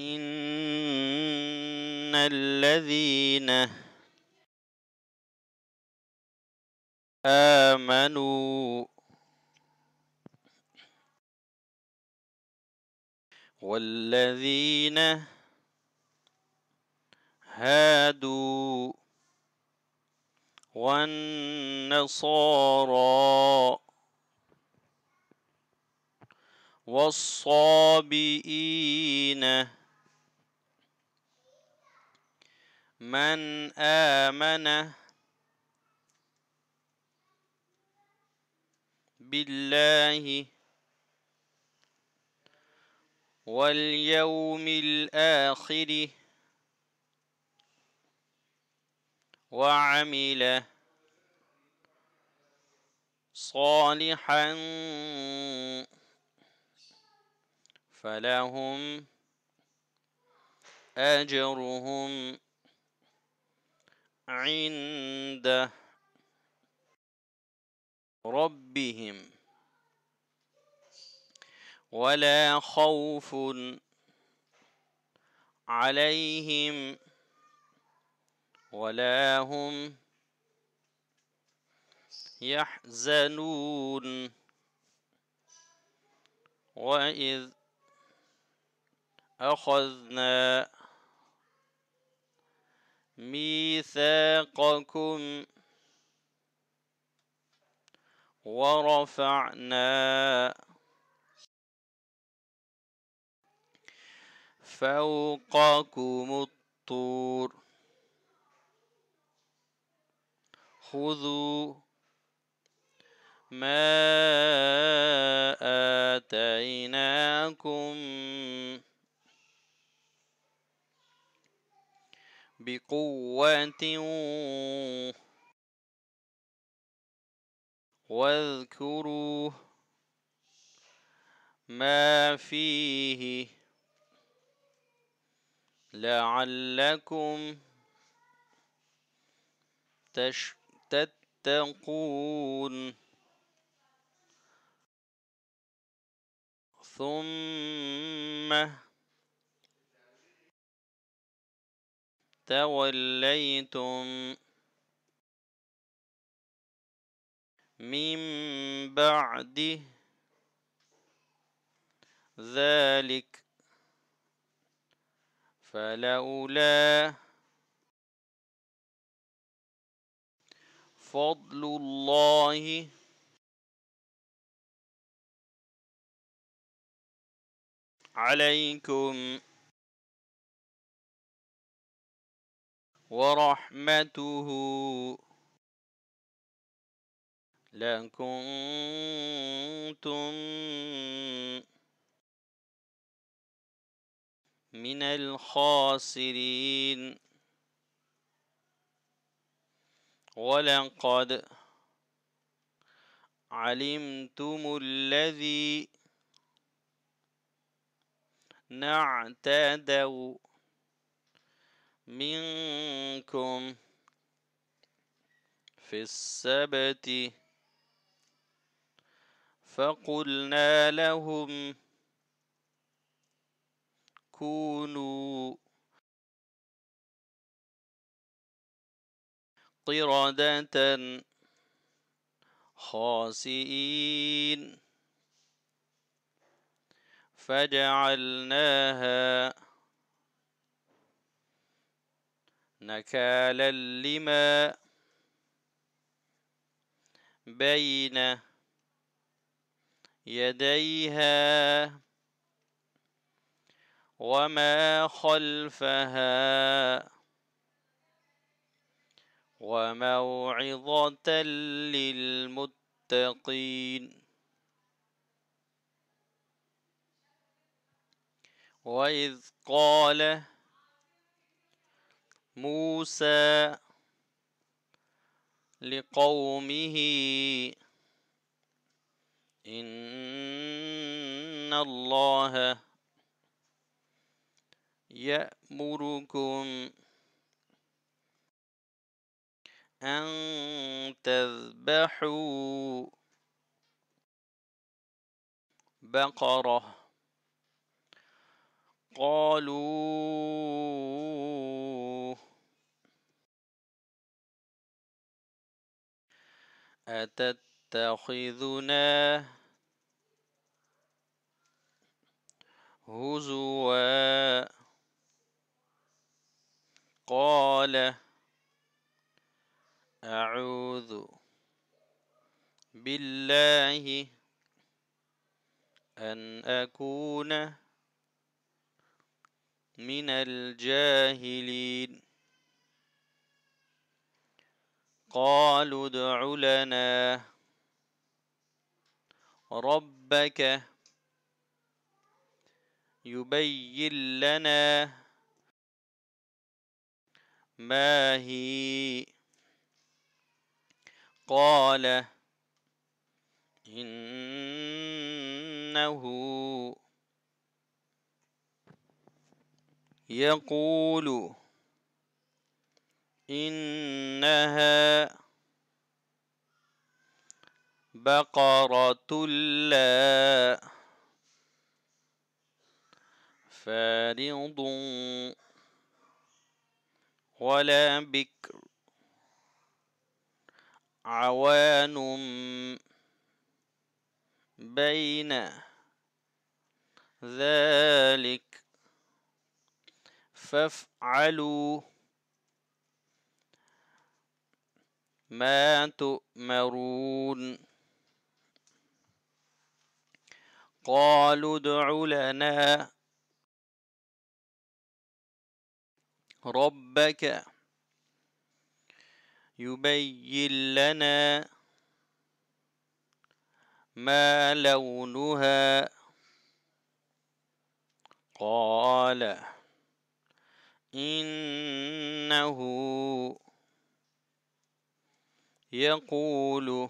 إن الذين آمنوا والذين هادوا والنصارى والصابئين من آمن بالله واليوم الآخر وعمل صالحا فلهم أجرهم عند ربهم ولا خوف عليهم ولا هم يحزنون وإذ أخذنا ميثاقكم ورفعنا فوقكم الطور خذوا ما آتيناكم بقوة واذكروا ما فيه لعلكم تتقون ثم توليتم من بعد ذلك فلولا فضل الله عليكم ورحمته لكنتم من الخاسرين ولقد علمتم الذي نعتدوا منكم في السبت فقلنا لهم كونوا قردة خاسئين فجعلناها نكالا لما بين يديها وما خلفها وموعظة للمتقين وإذ قال موسى لقومه إن الله يأمركم أن تذبحوا بقرة قالوا أتتخذنا هزوا قال أعوذ بالله أن أكون من الجاهلين قالوا ادع لنا ربك يبين لنا ما هي قال إنه يقول إنها بقرة لا فارض ولا بكر عوان بين ذلك فافعلوا ما تؤمرون قالوا ادع لنا ربك يبين لنا ما لونها قال إنه يقول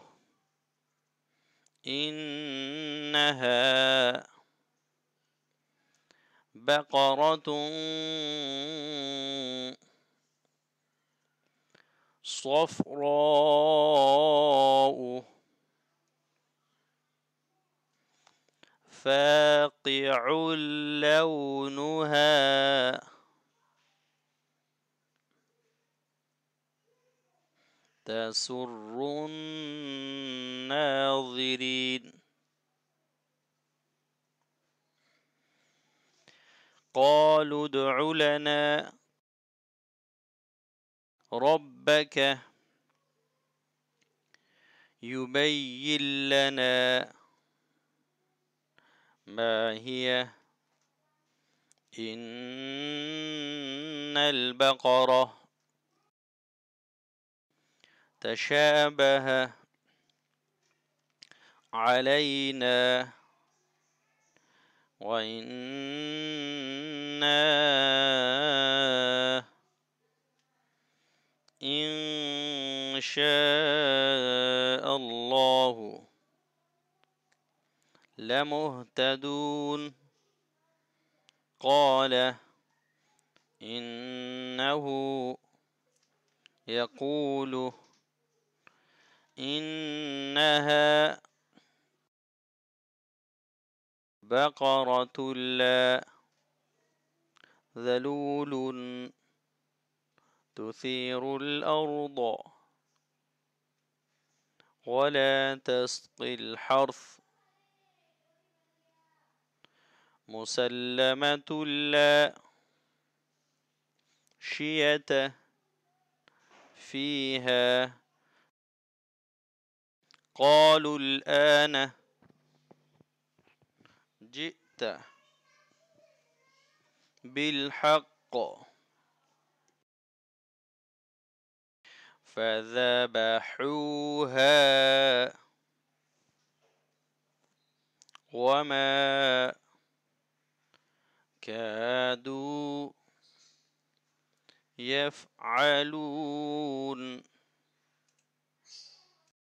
إنها بقرة صفراء فاقع لونها تسر الناظرين قالوا ادع لنا ربك يبين لنا ما هي إن البقره تشابه علينا وإنا إن شاء الله لمهتدون قال إنه يقول إنها بقرة لا ذلول تثير الأرض ولا تسقي الحرث مسلمة لا شيئة فيها قالوا الآن جئت بالحق فذبحوها وما كادوا يفعلون